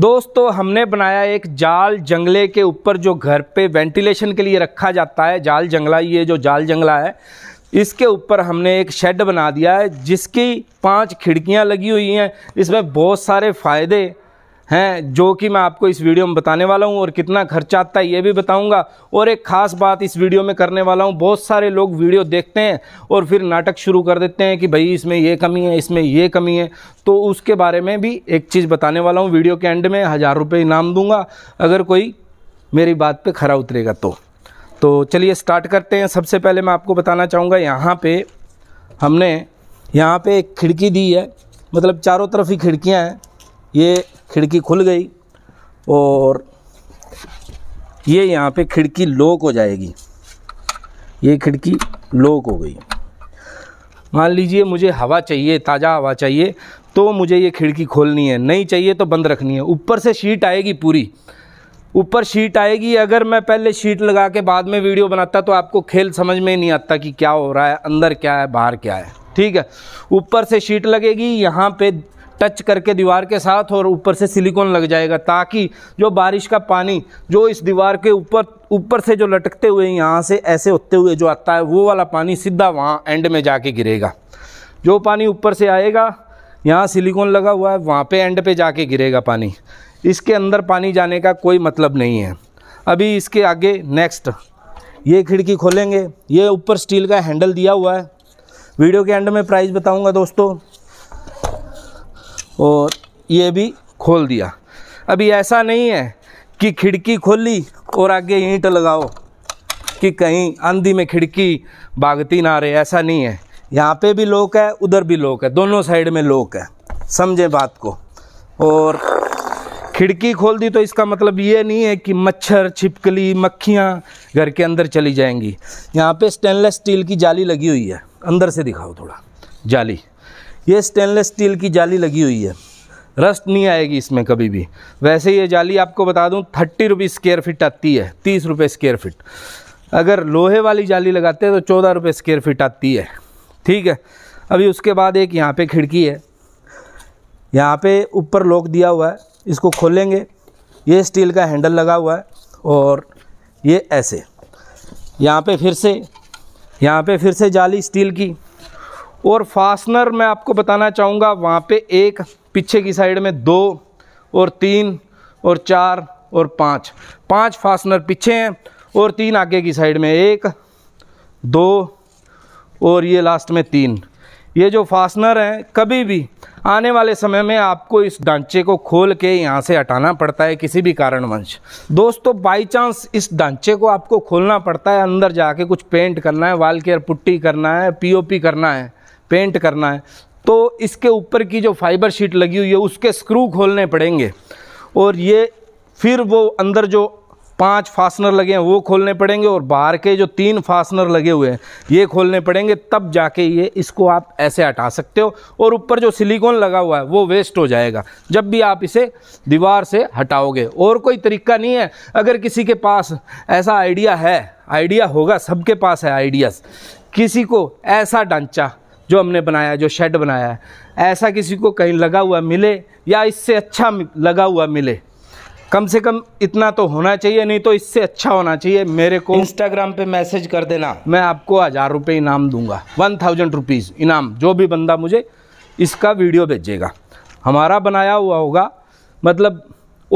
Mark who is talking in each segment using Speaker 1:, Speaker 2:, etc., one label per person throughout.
Speaker 1: दोस्तों हमने बनाया एक जाल जंगले के ऊपर जो घर पे वेंटिलेशन के लिए रखा जाता है जाल जंगला ये जो जाल जंगला है इसके ऊपर हमने एक शेड बना दिया है जिसकी पांच खिड़कियां लगी हुई हैं इसमें बहुत सारे फ़ायदे हैं जो कि मैं आपको इस वीडियो में बताने वाला हूं और कितना खर्चा आता है ये भी बताऊंगा और एक ख़ास बात इस वीडियो में करने वाला हूं बहुत सारे लोग वीडियो देखते हैं और फिर नाटक शुरू कर देते हैं कि भाई इसमें ये कमी है इसमें ये कमी है तो उसके बारे में भी एक चीज़ बताने वाला हूँ वीडियो के एंड में हज़ार रुपये इनाम दूंगा अगर कोई मेरी बात पर खरा उतरेगा तो तो चलिए स्टार्ट करते हैं सबसे पहले मैं आपको बताना चाहूँगा यहाँ पे हमने यहाँ पे एक खिड़की दी है मतलब चारों तरफ ही खिड़कियाँ हैं ये खिड़की खुल गई और ये यहाँ पे खिड़की लॉक हो जाएगी ये खिड़की लॉक हो गई मान लीजिए मुझे हवा चाहिए ताज़ा हवा चाहिए तो मुझे ये खिड़की खोलनी है नहीं चाहिए तो बंद रखनी है ऊपर से शीट आएगी पूरी ऊपर शीट आएगी अगर मैं पहले शीट लगा के बाद में वीडियो बनाता तो आपको खेल समझ में नहीं आता कि क्या हो रहा है अंदर क्या है बाहर क्या है ठीक है ऊपर से शीट लगेगी यहाँ पे टच करके दीवार के साथ और ऊपर से सिलिकॉन लग जाएगा ताकि जो बारिश का पानी जो इस दीवार के ऊपर ऊपर से जो लटकते हुए यहाँ से ऐसे होते हुए जो आता है वो वाला पानी सीधा वहाँ एंड में जाके गिरेगा जो पानी ऊपर से आएगा यहाँ सिलिकॉन लगा हुआ है वहाँ पे एंड पे जाके गिरेगा पानी इसके अंदर पानी जाने का कोई मतलब नहीं है अभी इसके आगे नेक्स्ट ये खिड़की खोलेंगे ये ऊपर स्टील का हैंडल दिया हुआ है वीडियो के एंड में प्राइस बताऊंगा दोस्तों और ये भी खोल दिया अभी ऐसा नहीं है कि खिड़की खोली और आगे ईंट लगाओ कि कहीं आंधी में खिड़की भागती ना रहे ऐसा नहीं है यहाँ पे भी लोक है उधर भी लोक है दोनों साइड में लोक है समझे बात को और खिड़की खोल दी तो इसका मतलब ये नहीं है कि मच्छर छिपकली मक्खियाँ घर के अंदर चली जाएंगी यहाँ पे स्टेनलेस स्टील की जाली लगी हुई है अंदर से दिखाओ थोड़ा जाली ये स्टेनलेस स्टील की जाली लगी हुई है रस्ट नहीं आएगी इसमें कभी भी वैसे ये जाली आपको बता दूं थर्टी रुपीज़ स्केयर फिट आती है तीस रुपये स्केयर फिट अगर लोहे वाली जाली लगाते हैं तो चौदह रुपये स्केयर फिट आती है ठीक है अभी उसके बाद एक यहाँ पे खिड़की है यहाँ पे ऊपर लॉक दिया हुआ है इसको खोलेंगे ये स्टील का हैंडल लगा हुआ है और ये ऐसे यहाँ पे फिर से यहाँ पे फिर से जाली स्टील की और फासनर मैं आपको बताना चाहूँगा वहाँ पे एक पीछे की साइड में दो और तीन और चार और पाँच पाँच फासनर पीछे हैं और तीन आगे की साइड में एक दो और ये लास्ट में तीन ये जो फासनर हैं कभी भी आने वाले समय में आपको इस ढांचे को खोल के यहाँ से हटाना पड़ता है किसी भी कारणवंश दोस्तों बाय चांस इस ढांचे को आपको खोलना पड़ता है अंदर जाके कुछ पेंट करना है वाल केयर पुट्टी करना है पीओपी करना है पेंट करना है तो इसके ऊपर की जो फाइबर शीट लगी हुई है उसके स्क्रू खोलने पड़ेंगे और ये फिर वो अंदर जो पांच फासनर लगे हैं वो खोलने पड़ेंगे और बाहर के जो तीन फासनर लगे हुए हैं ये खोलने पड़ेंगे तब जाके ये इसको आप ऐसे हटा सकते हो और ऊपर जो सिलिकॉन लगा हुआ है वो वेस्ट हो जाएगा जब भी आप इसे दीवार से हटाओगे और कोई तरीका नहीं है अगर किसी के पास ऐसा आइडिया है आइडिया होगा सबके पास है आइडियाज़ किसी को ऐसा ढांचा जो हमने बनाया जो शेड बनाया है ऐसा किसी को कहीं लगा हुआ मिले या इससे अच्छा लगा हुआ मिले कम से कम इतना तो होना चाहिए नहीं तो इससे अच्छा होना चाहिए मेरे को इंस्टाग्राम पे मैसेज कर देना मैं आपको हज़ार रुपये इनाम दूंगा वन थाउजेंड रुपीज़ इनाम जो भी बंदा मुझे इसका वीडियो भेजेगा हमारा बनाया हुआ होगा मतलब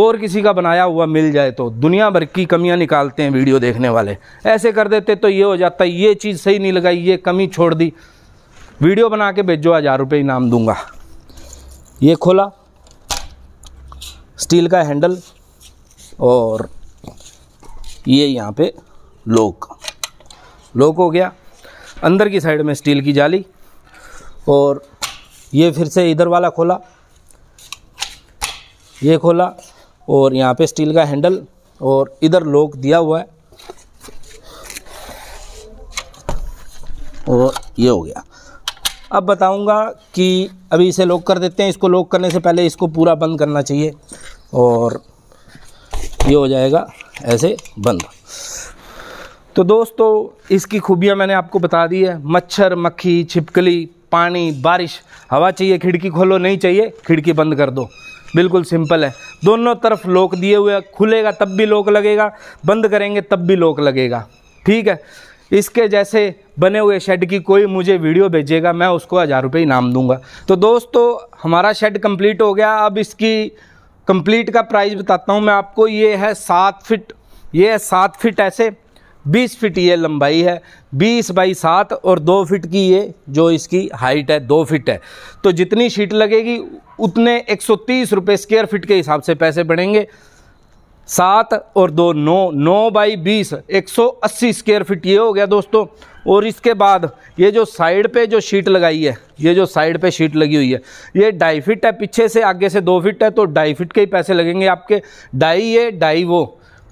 Speaker 1: और किसी का बनाया हुआ मिल जाए तो दुनिया भर की कमियां निकालते हैं वीडियो देखने वाले ऐसे कर देते तो ये हो जाता ये चीज़ सही नहीं लगाई ये कमी छोड़ दी वीडियो बना के भेजो हज़ार रुपये इनाम दूंगा ये खोला स्टील का हैंडल और ये यहाँ पे लोक लोक हो गया अंदर की साइड में स्टील की जाली और ये फिर से इधर वाला खोला ये खोला और यहाँ पे स्टील का हैंडल और इधर लोक दिया हुआ है और ये हो गया अब बताऊंगा कि अभी इसे लॉक कर देते हैं इसको लॉक करने से पहले इसको पूरा बंद करना चाहिए और ये हो जाएगा ऐसे बंद तो दोस्तों इसकी खूबियाँ मैंने आपको बता दी है मच्छर मक्खी छिपकली पानी बारिश हवा चाहिए खिड़की खोलो नहीं चाहिए खिड़की बंद कर दो बिल्कुल सिंपल है दोनों तरफ लॉक दिए हुए खुलेगा तब भी लॉक लगेगा बंद करेंगे तब भी लॉक लगेगा ठीक है इसके जैसे बने हुए शेड की कोई मुझे वीडियो भेजेगा मैं उसको हज़ार रुपये इनाम दूंगा तो दोस्तों हमारा शेड कंप्लीट हो गया अब इसकी कंप्लीट का प्राइस बताता हूँ मैं आपको ये है सात फिट ये है सात फिट ऐसे बीस फिट ये लंबाई है बीस बाई सात और दो फिट की ये जो इसकी हाइट है दो फिट है तो जितनी शीट लगेगी उतने एक सौ तीस रुपये स्क्वेयर फिट के हिसाब से पैसे बढ़ेंगे सात और दो नौ नौ बाई बीस एक सौ अस्सी स्क्वेयर फिट ये हो गया दोस्तों और इसके बाद ये जो साइड पे जो शीट लगाई है ये जो साइड पे शीट लगी हुई है ये ढाई फिट है पीछे से आगे से दो फिट है तो ढाई फिट के ही पैसे लगेंगे आपके ढाई ये ढाई वो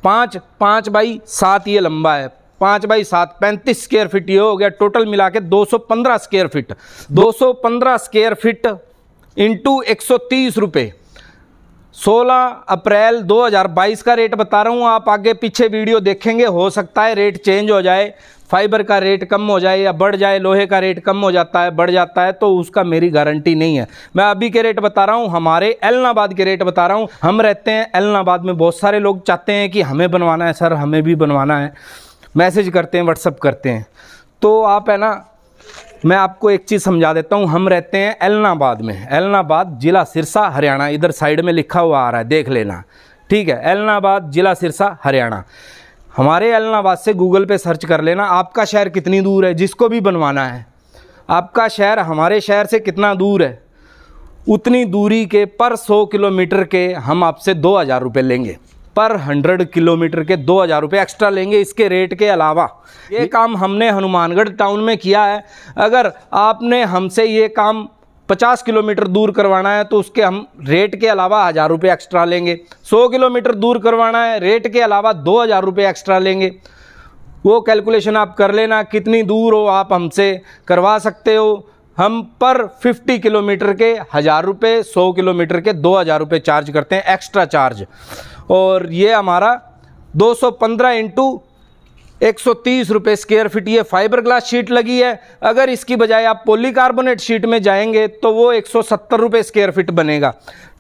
Speaker 1: पाँच पाँच बाई सात ये लंबा है पाँच बाई सात पैंतीस स्क्वेयर फिट ये हो गया टोटल मिला के दो सौ पंद्रह स्क्वेयर फिट दो सौ पंद्रह स्क्वेयर फिट इंटू एक सौ तीस रुपये 16 अप्रैल 2022 का रेट बता रहा हूँ आप आगे पीछे वीडियो देखेंगे हो सकता है रेट चेंज हो जाए फाइबर का रेट कम हो जाए या बढ़ जाए लोहे का रेट कम हो जाता है बढ़ जाता है तो उसका मेरी गारंटी नहीं है मैं अभी के रेट बता रहा हूँ हमारे एलनाबाद के रेट बता रहा हूँ हम रहते हैं एलनाबाद में बहुत सारे लोग चाहते हैं कि हमें बनवाना है सर हमें भी बनवाना है मैसेज करते हैं व्हाट्सअप करते हैं तो आप है ना मैं आपको एक चीज़ समझा देता हूँ हम रहते हैं एलनाबाद में एलनाबाद ज़िला सिरसा हरियाणा इधर साइड में लिखा हुआ आ रहा है देख लेना ठीक है एलनाबाद ज़िला सिरसा हरियाणा हमारे एलनाबाद से गूगल पे सर्च कर लेना आपका शहर कितनी दूर है जिसको भी बनवाना है आपका शहर हमारे शहर से कितना दूर है उतनी दूरी के पर सौ किलोमीटर के हम आपसे दो हज़ार रुपये लेंगे पर हंड्रेड किलोमीटर के दो हज़ार रुपये एक्स्ट्रा लेंगे इसके रेट के अलावा ये काम हमने हनुमानगढ़ टाउन में किया है अगर आपने हमसे ये काम पचास किलोमीटर दूर करवाना है तो उसके हम रेट के अलावा हज़ार रुपये एक्स्ट्रा लेंगे सौ किलोमीटर दूर करवाना है रेट के अलावा दो हज़ार रुपये एक्स्ट्रा लेंगे वो कैलकुलेशन आप कर लेना कितनी दूर हो आप हमसे करवा सकते हो हम पर 50 किलोमीटर के हज़ार रुपये सौ किलोमीटर के दो हज़ार रुपये चार्ज करते हैं एक्स्ट्रा चार्ज और ये हमारा 215 सौ पंद्रह इंटू एक सौ तीस रुपये स्क्वेयर फिट ये फाइबर ग्लास शीट लगी है अगर इसकी बजाय आप पॉलीकार्बोनेट शीट में जाएंगे तो वो एक सौ सत्तर रुपये स्क्वेयर फिट बनेगा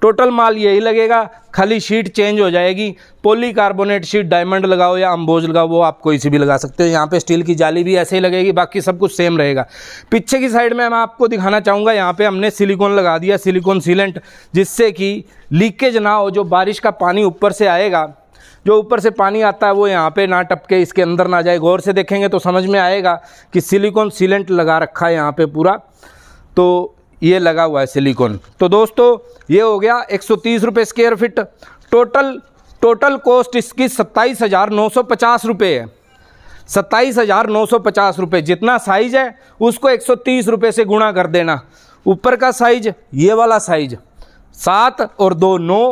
Speaker 1: टोटल माल यही लगेगा खाली शीट चेंज हो जाएगी पॉलीकार्बोनेट शीट डायमंड लगाओ या अम्बोज लगाओ वो आप कोई सी भी लगा सकते हो यहाँ पे स्टील की जाली भी ऐसे ही लगेगी बाकी सब कुछ सेम रहेगा पीछे की साइड में मैं आपको दिखाना चाहूँगा यहाँ पे हमने सिलिकॉन लगा दिया सिलिकॉन सीलेंट जिससे कि लीकेज ना हो जो बारिश का पानी ऊपर से आएगा जो ऊपर से पानी आता है वो यहाँ पे ना टपके इसके अंदर ना जाए गौर से देखेंगे तो समझ में आएगा कि सिलिकॉन सीलेंट लगा रखा है यहाँ पे पूरा तो ये लगा हुआ है सिलिकॉन तो दोस्तों ये हो गया एक सौ square feet total total cost इसकी सत्ताईस हज़ार नौ सौ पचास रुपये है सत्ताईस हज़ार नौ सौ पचास रुपये जितना साइज़ है उसको एक सौ तीस रुपये से गुणा कर देना ऊपर का साइज ये वाला साइज सात और दो नौ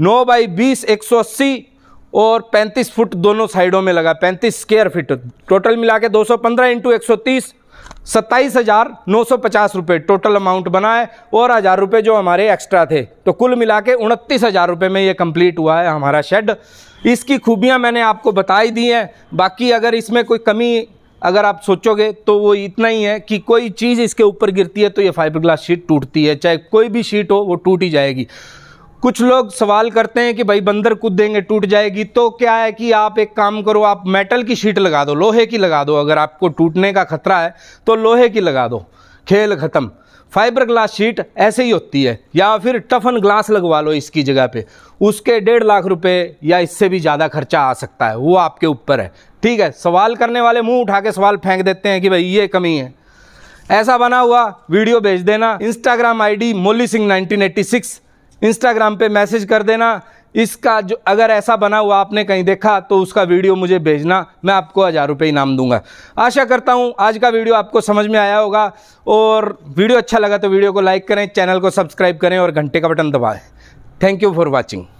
Speaker 1: नौ बाई बीस एक सौ अस्सी और 35 फुट दोनों साइडों में लगा 35 स्क्वेयर फीट टोटल मिला के दो सौ पंद्रह इंटू एक सौ तीस सत्ताईस हज़ार नौ सौ पचास रुपये टोटल अमाउंट बना है और हज़ार रुपये जो हमारे एक्स्ट्रा थे तो कुल मिला के उनतीस हज़ार रुपये में ये कंप्लीट हुआ है हमारा शेड इसकी खूबियाँ मैंने आपको बता ही दी हैं बाकी अगर इसमें कोई कमी अगर आप सोचोगे तो वो इतना ही है कि कोई चीज़ इसके ऊपर गिरती है तो ये फाइबर ग्लास शीट टूटती है चाहे कोई भी शीट हो वो टूट ही जाएगी कुछ लोग सवाल करते हैं कि भाई बंदर कूद देंगे टूट जाएगी तो क्या है कि आप एक काम करो आप मेटल की शीट लगा दो लोहे की लगा दो अगर आपको टूटने का खतरा है तो लोहे की लगा दो खेल ख़त्म फाइबर ग्लास शीट ऐसे ही होती है या फिर टफन ग्लास लगवा लो इसकी जगह पे उसके डेढ़ लाख रुपए या इससे भी ज़्यादा खर्चा आ सकता है वो आपके ऊपर है ठीक है सवाल करने वाले मुंह उठा के सवाल फेंक देते हैं कि भाई ये कमी है ऐसा बना हुआ वीडियो भेज देना Instagram ID Molly Singh six Instagram पे मैसेज कर देना इसका जो अगर ऐसा बना हुआ आपने कहीं देखा तो उसका वीडियो मुझे भेजना मैं आपको हज़ार रुपये इनाम दूंगा आशा करता हूँ आज का वीडियो आपको समझ में आया होगा और वीडियो अच्छा लगा तो वीडियो को लाइक करें चैनल को सब्सक्राइब करें और घंटे का बटन दबाएं थैंक यू फॉर वॉचिंग